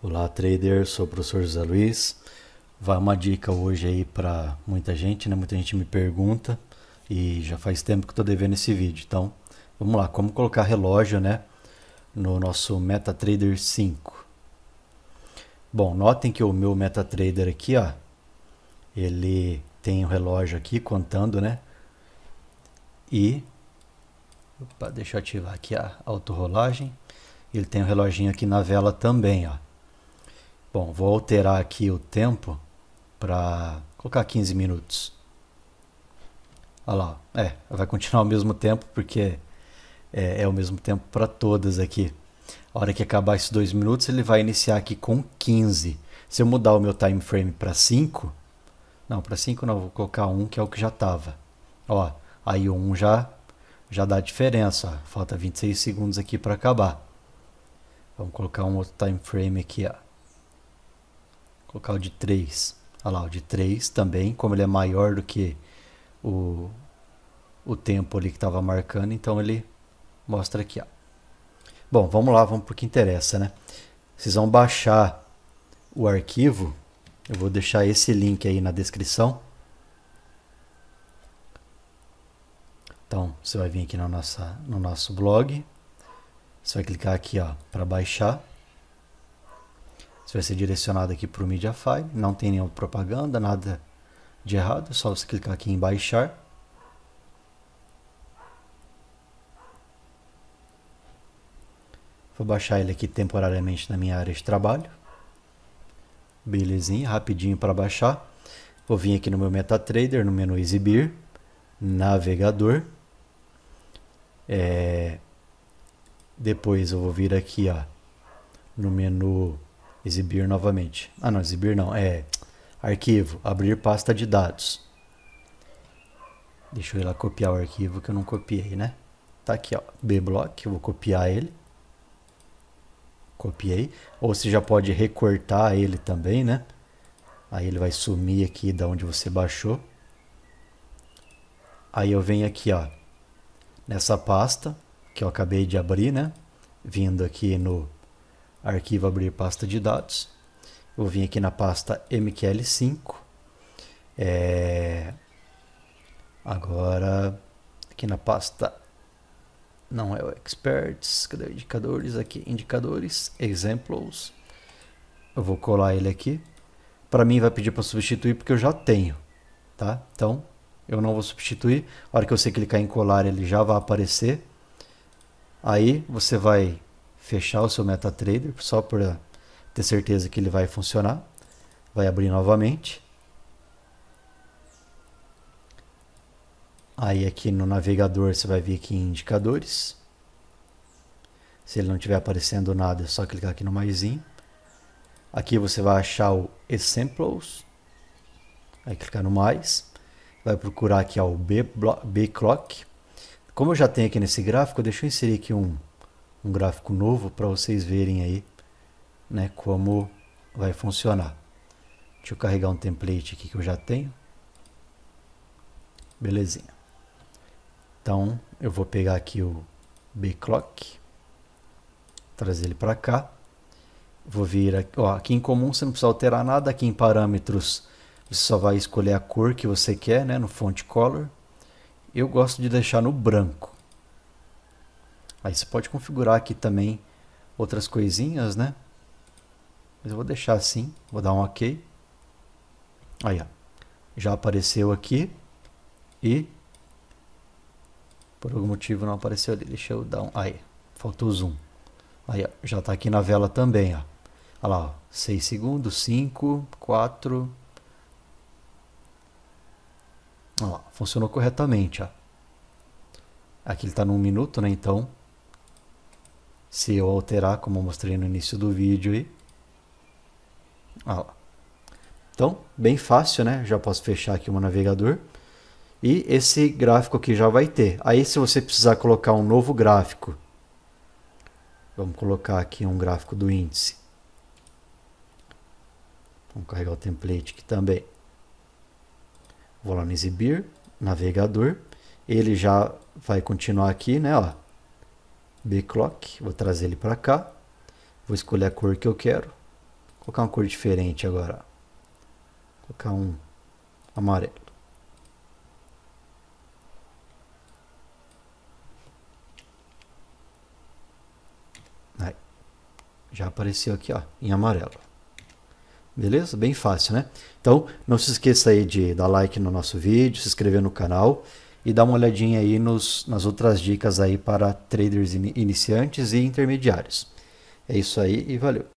Olá, trader. Sou o professor José Luiz. Vai uma dica hoje aí para muita gente, né? Muita gente me pergunta e já faz tempo que estou devendo esse vídeo. Então, vamos lá. Como colocar relógio, né? No nosso MetaTrader 5. Bom, notem que o meu MetaTrader aqui, ó, ele tem o um relógio aqui contando, né? E opa, deixa eu ativar aqui a autorrolagem. Ele tem o um reloginho aqui na vela também, ó. Bom, vou alterar aqui o tempo para colocar 15 minutos. Olha lá, é, vai continuar o mesmo tempo porque é, é o mesmo tempo para todas aqui. A hora que acabar esses dois minutos, ele vai iniciar aqui com 15. Se eu mudar o meu time frame para 5, não, para 5 não, vou colocar 1, um, que é o que já estava. Ó, aí o 1 um já, já dá diferença. Ó. Falta 26 segundos aqui para acabar. Vamos colocar um outro time frame aqui, ó colocar o de 3. Olha lá, o de 3 também, como ele é maior do que o, o tempo ali que estava marcando, então ele mostra aqui. Ó. Bom, vamos lá, vamos para o que interessa, né? Vocês vão baixar o arquivo, eu vou deixar esse link aí na descrição. Então, você vai vir aqui na nossa, no nosso blog, você vai clicar aqui para baixar. Você vai ser direcionado aqui para o MediaFire. não tem nenhuma propaganda, nada de errado, é só você clicar aqui em baixar. Vou baixar ele aqui temporariamente na minha área de trabalho. Belezinha, rapidinho para baixar. Vou vir aqui no meu MetaTrader, no menu Exibir, Navegador. É... Depois eu vou vir aqui ó, no menu Exibir novamente. Ah, não, exibir não. É arquivo, abrir pasta de dados. Deixa eu ir lá copiar o arquivo que eu não copiei, né? Tá aqui, ó, bblock, eu vou copiar ele. Copiei. Ou você já pode recortar ele também, né? Aí ele vai sumir aqui da onde você baixou. Aí eu venho aqui, ó, nessa pasta que eu acabei de abrir, né? Vindo aqui no arquivo abrir pasta de dados. Eu vim aqui na pasta MQL5. É... Agora, aqui na pasta não é o experts, cadê o indicadores aqui? Indicadores, examples. Eu vou colar ele aqui. Para mim vai pedir para substituir porque eu já tenho, tá? Então, eu não vou substituir. A hora que você clicar em colar, ele já vai aparecer. Aí você vai fechar o seu MetaTrader só para ter certeza que ele vai funcionar. Vai abrir novamente. Aí aqui no navegador você vai vir aqui em indicadores. Se ele não estiver aparecendo nada, é só clicar aqui no maiszinho. Aqui você vai achar o Examples. Vai clicar no mais. Vai procurar aqui ó, o B-Clock. Como eu já tenho aqui nesse gráfico, deixa eu inserir aqui um um gráfico novo para vocês verem aí né, como vai funcionar. Deixa eu carregar um template aqui que eu já tenho. Belezinha. Então eu vou pegar aqui o bclock, trazer ele para cá. Vou vir aqui, ó, aqui em comum você não precisa alterar nada, aqui em parâmetros você só vai escolher a cor que você quer, né, no font color. Eu gosto de deixar no branco. Aí você pode configurar aqui também outras coisinhas, né? Mas eu vou deixar assim, vou dar um OK. Aí, ó. Já apareceu aqui e por algum motivo não apareceu ali. Deixa eu dar um... Aí, faltou o zoom. Aí, ó, já está aqui na vela também, ó. Olha lá, ó, 6 segundos, 5, 4... Olha lá, funcionou corretamente, ó. Aqui ele está num minuto, né? Então, se eu alterar, como eu mostrei no início do vídeo, e... Ah então, bem fácil, né? Já posso fechar aqui o meu navegador. E esse gráfico aqui já vai ter. Aí, se você precisar colocar um novo gráfico, vamos colocar aqui um gráfico do índice. Vamos carregar o template aqui também. Vou lá no exibir, navegador. Ele já vai continuar aqui, né? Ó, B-Clock, vou trazer ele para cá, vou escolher a cor que eu quero, vou colocar uma cor diferente agora, vou colocar um amarelo. Aí. Já apareceu aqui ó, em amarelo. Beleza? Bem fácil, né? Então, não se esqueça aí de dar like no nosso vídeo, se inscrever no canal e dá uma olhadinha aí nos, nas outras dicas aí para traders iniciantes e intermediários. É isso aí e valeu!